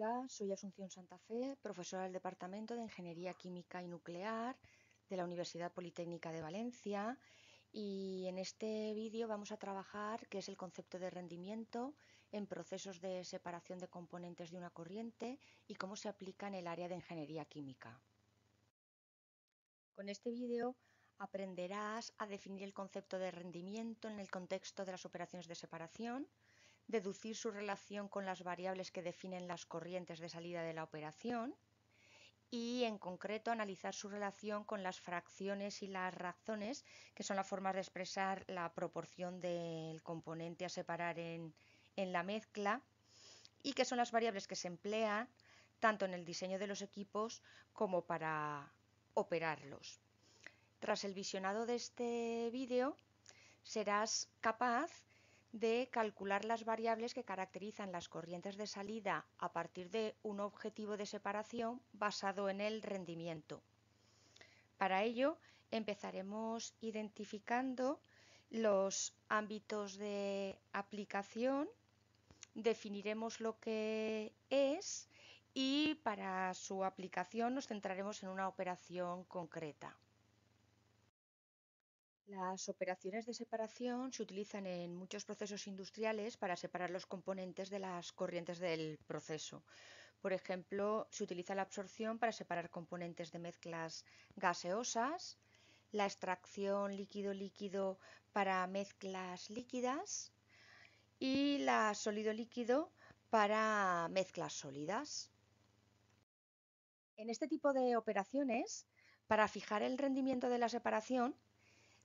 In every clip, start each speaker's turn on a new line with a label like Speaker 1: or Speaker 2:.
Speaker 1: Hola, soy Asunción Santa Fe, profesora del Departamento de Ingeniería Química y Nuclear de la Universidad Politécnica de Valencia y en este vídeo vamos a trabajar qué es el concepto de rendimiento en procesos de separación de componentes de una corriente y cómo se aplica en el área de ingeniería química. Con este vídeo aprenderás a definir el concepto de rendimiento en el contexto de las operaciones de separación, deducir su relación con las variables que definen las corrientes de salida de la operación y en concreto analizar su relación con las fracciones y las razones, que son las formas de expresar la proporción del componente a separar en, en la mezcla y que son las variables que se emplean tanto en el diseño de los equipos como para operarlos. Tras el visionado de este vídeo serás capaz de calcular las variables que caracterizan las corrientes de salida a partir de un objetivo de separación basado en el rendimiento. Para ello, empezaremos identificando los ámbitos de aplicación, definiremos lo que es y para su aplicación nos centraremos en una operación concreta. Las operaciones de separación se utilizan en muchos procesos industriales para separar los componentes de las corrientes del proceso. Por ejemplo, se utiliza la absorción para separar componentes de mezclas gaseosas, la extracción líquido-líquido para mezclas líquidas y la sólido-líquido para mezclas sólidas. En este tipo de operaciones, para fijar el rendimiento de la separación,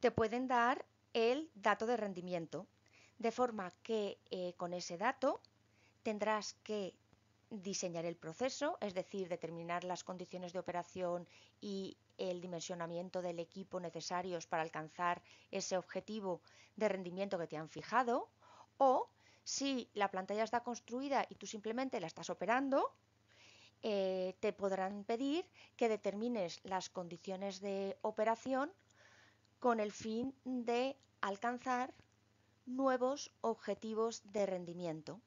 Speaker 1: te pueden dar el dato de rendimiento, de forma que eh, con ese dato tendrás que diseñar el proceso, es decir, determinar las condiciones de operación y el dimensionamiento del equipo necesarios para alcanzar ese objetivo de rendimiento que te han fijado, o si la planta ya está construida y tú simplemente la estás operando, eh, te podrán pedir que determines las condiciones de operación con el fin de alcanzar nuevos objetivos de rendimiento.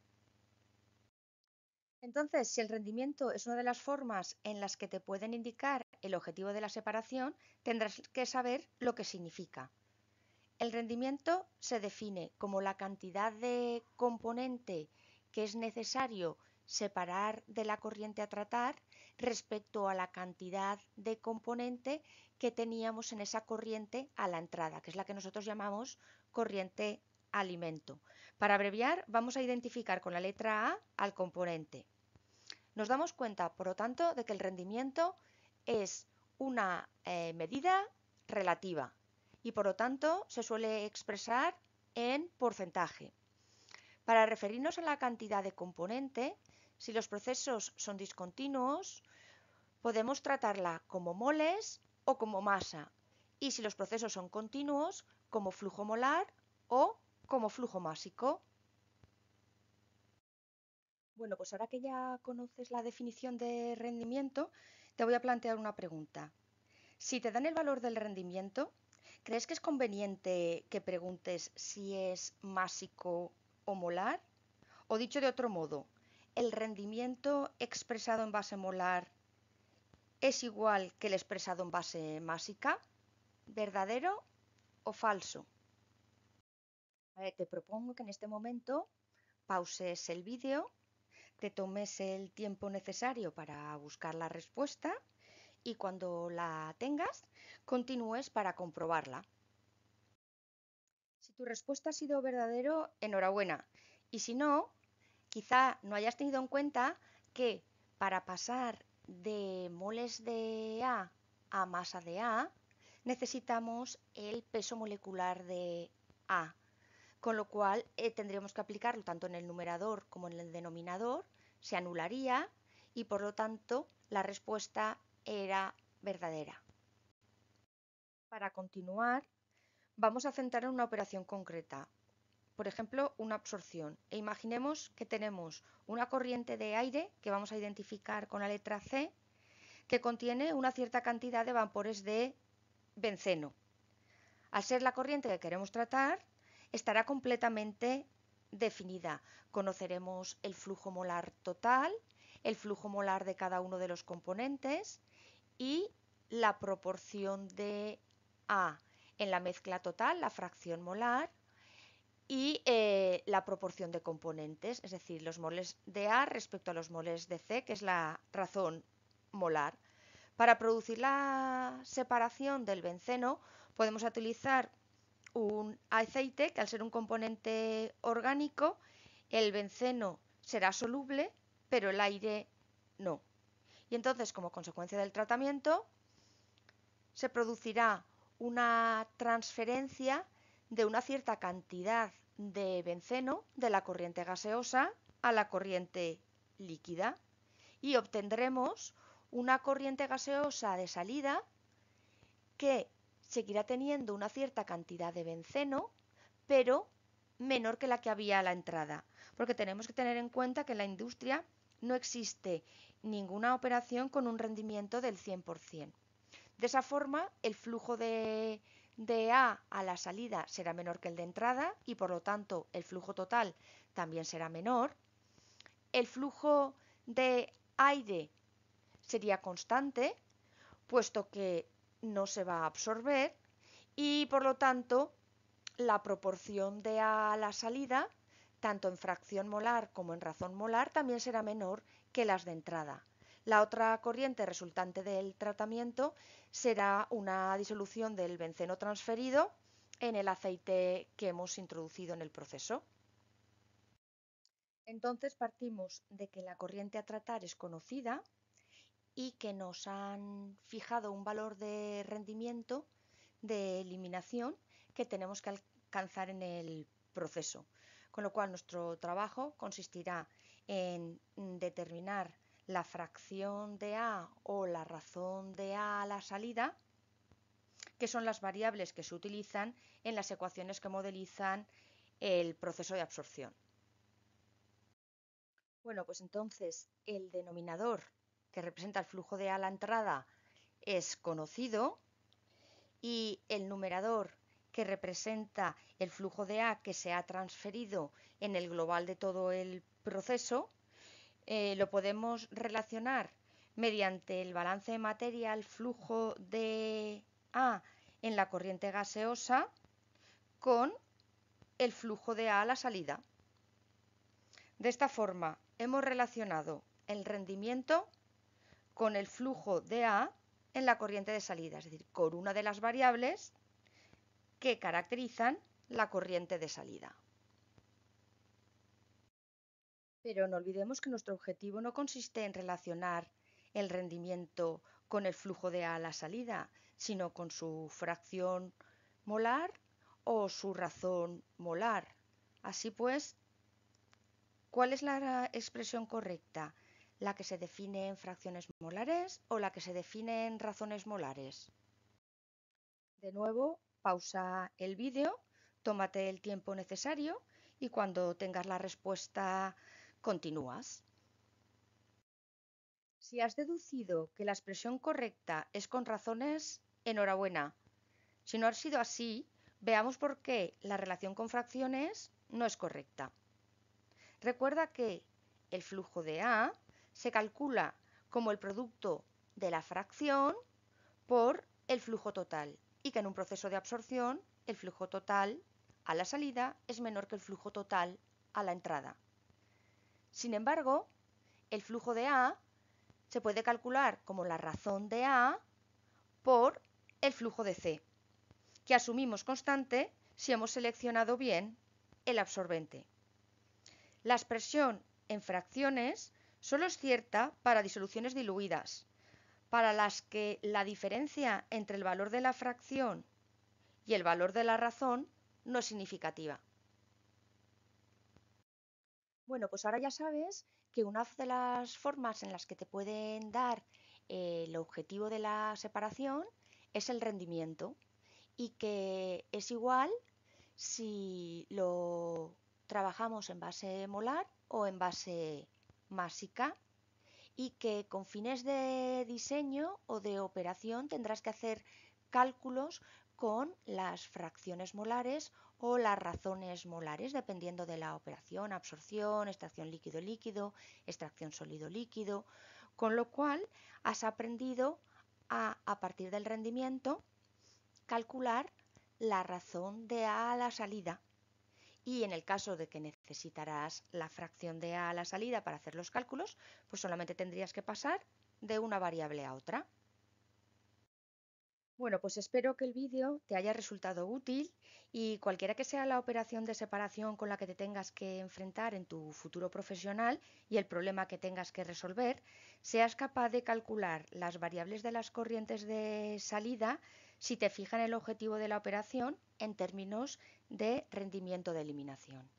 Speaker 1: Entonces, si el rendimiento es una de las formas en las que te pueden indicar el objetivo de la separación, tendrás que saber lo que significa. El rendimiento se define como la cantidad de componente que es necesario separar de la corriente a tratar respecto a la cantidad de componente que teníamos en esa corriente a la entrada, que es la que nosotros llamamos corriente alimento. Para abreviar, vamos a identificar con la letra A al componente. Nos damos cuenta, por lo tanto, de que el rendimiento es una eh, medida relativa y, por lo tanto, se suele expresar en porcentaje. Para referirnos a la cantidad de componente, si los procesos son discontinuos, podemos tratarla como moles o como masa. Y si los procesos son continuos, como flujo molar o como flujo másico. Bueno, pues ahora que ya conoces la definición de rendimiento, te voy a plantear una pregunta. Si te dan el valor del rendimiento, ¿crees que es conveniente que preguntes si es másico o molar? O dicho de otro modo, el rendimiento expresado en base molar es igual que el expresado en base másica? ¿Verdadero o falso? te propongo que en este momento pauses el vídeo, te tomes el tiempo necesario para buscar la respuesta y cuando la tengas, continúes para comprobarla. Si tu respuesta ha sido verdadero, enhorabuena. Y si no, quizá no hayas tenido en cuenta que para pasar de moles de A a masa de A, necesitamos el peso molecular de A, con lo cual eh, tendríamos que aplicarlo tanto en el numerador como en el denominador, se anularía y por lo tanto la respuesta era verdadera. Para continuar, vamos a centrar en una operación concreta, por ejemplo, una absorción. E imaginemos que tenemos una corriente de aire que vamos a identificar con la letra C que contiene una cierta cantidad de vapores de benceno. Al ser la corriente que queremos tratar, estará completamente definida. Conoceremos el flujo molar total, el flujo molar de cada uno de los componentes y la proporción de A en la mezcla total, la fracción molar, y eh, la proporción de componentes, es decir, los moles de A respecto a los moles de C, que es la razón molar. Para producir la separación del benceno podemos utilizar un aceite que al ser un componente orgánico, el benceno será soluble, pero el aire no. Y entonces, como consecuencia del tratamiento, se producirá una transferencia de una cierta cantidad de benceno de la corriente gaseosa a la corriente líquida y obtendremos una corriente gaseosa de salida que seguirá teniendo una cierta cantidad de benceno, pero menor que la que había a la entrada, porque tenemos que tener en cuenta que en la industria no existe ninguna operación con un rendimiento del 100%. De esa forma, el flujo de de A a la salida será menor que el de entrada y por lo tanto el flujo total también será menor. El flujo de aire sería constante, puesto que no se va a absorber y por lo tanto la proporción de A a la salida, tanto en fracción molar como en razón molar, también será menor que las de entrada. La otra corriente resultante del tratamiento será una disolución del benceno transferido en el aceite que hemos introducido en el proceso. Entonces partimos de que la corriente a tratar es conocida y que nos han fijado un valor de rendimiento de eliminación que tenemos que alcanzar en el proceso. Con lo cual nuestro trabajo consistirá en determinar la fracción de A o la razón de A a la salida, que son las variables que se utilizan en las ecuaciones que modelizan el proceso de absorción. Bueno, pues entonces el denominador que representa el flujo de A a la entrada es conocido y el numerador que representa el flujo de A que se ha transferido en el global de todo el proceso eh, lo podemos relacionar mediante el balance de materia el flujo de A en la corriente gaseosa con el flujo de A a la salida. De esta forma hemos relacionado el rendimiento con el flujo de A en la corriente de salida, es decir, con una de las variables que caracterizan la corriente de salida. Pero no olvidemos que nuestro objetivo no consiste en relacionar el rendimiento con el flujo de A a la salida, sino con su fracción molar o su razón molar. Así pues, ¿cuál es la expresión correcta? ¿La que se define en fracciones molares o la que se define en razones molares? De nuevo, pausa el vídeo, tómate el tiempo necesario y cuando tengas la respuesta continúas. Si has deducido que la expresión correcta es con razones, enhorabuena. Si no ha sido así, veamos por qué la relación con fracciones no es correcta. Recuerda que el flujo de A se calcula como el producto de la fracción por el flujo total y que en un proceso de absorción el flujo total a la salida es menor que el flujo total a la entrada. Sin embargo, el flujo de A se puede calcular como la razón de A por el flujo de C, que asumimos constante si hemos seleccionado bien el absorbente. La expresión en fracciones solo es cierta para disoluciones diluidas, para las que la diferencia entre el valor de la fracción y el valor de la razón no es significativa. Bueno, pues ahora ya sabes que una de las formas en las que te pueden dar eh, el objetivo de la separación es el rendimiento y que es igual si lo trabajamos en base molar o en base másica y que con fines de diseño o de operación tendrás que hacer cálculos con las fracciones molares o las razones molares, dependiendo de la operación, absorción, extracción líquido-líquido, extracción sólido-líquido, con lo cual has aprendido a, a partir del rendimiento, calcular la razón de A a la salida. Y en el caso de que necesitarás la fracción de A a la salida para hacer los cálculos, pues solamente tendrías que pasar de una variable a otra. Bueno, pues espero que el vídeo te haya resultado útil y cualquiera que sea la operación de separación con la que te tengas que enfrentar en tu futuro profesional y el problema que tengas que resolver, seas capaz de calcular las variables de las corrientes de salida si te fijan el objetivo de la operación en términos de rendimiento de eliminación.